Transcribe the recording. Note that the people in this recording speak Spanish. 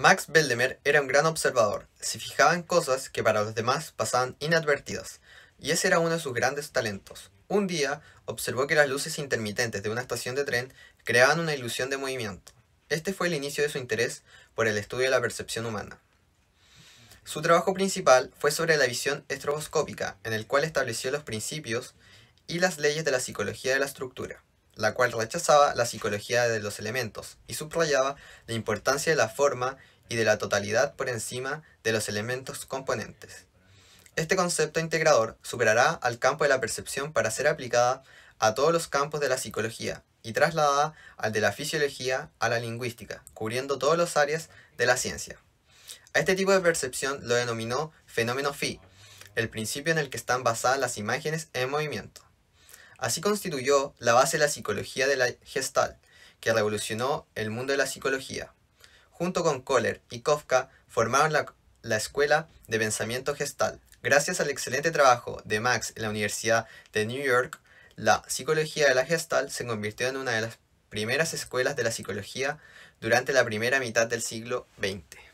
Max Beldemer era un gran observador, se fijaba en cosas que para los demás pasaban inadvertidas, y ese era uno de sus grandes talentos. Un día observó que las luces intermitentes de una estación de tren creaban una ilusión de movimiento. Este fue el inicio de su interés por el estudio de la percepción humana. Su trabajo principal fue sobre la visión estroboscópica, en el cual estableció los principios y las leyes de la psicología de la estructura la cual rechazaba la psicología de los elementos y subrayaba la importancia de la forma y de la totalidad por encima de los elementos componentes. Este concepto integrador superará al campo de la percepción para ser aplicada a todos los campos de la psicología y trasladada al de la fisiología a la lingüística, cubriendo todas las áreas de la ciencia. A este tipo de percepción lo denominó fenómeno phi, el principio en el que están basadas las imágenes en movimiento. Así constituyó la base de la psicología de la gestal, que revolucionó el mundo de la psicología. Junto con Kohler y Kofka formaron la, Escuela de Pensamiento gestal. Gracias al excelente trabajo de Max en la Universidad de New York, la psicología de la Gestal se convirtió en una de las primeras escuelas de la psicología durante la primera mitad del siglo XX.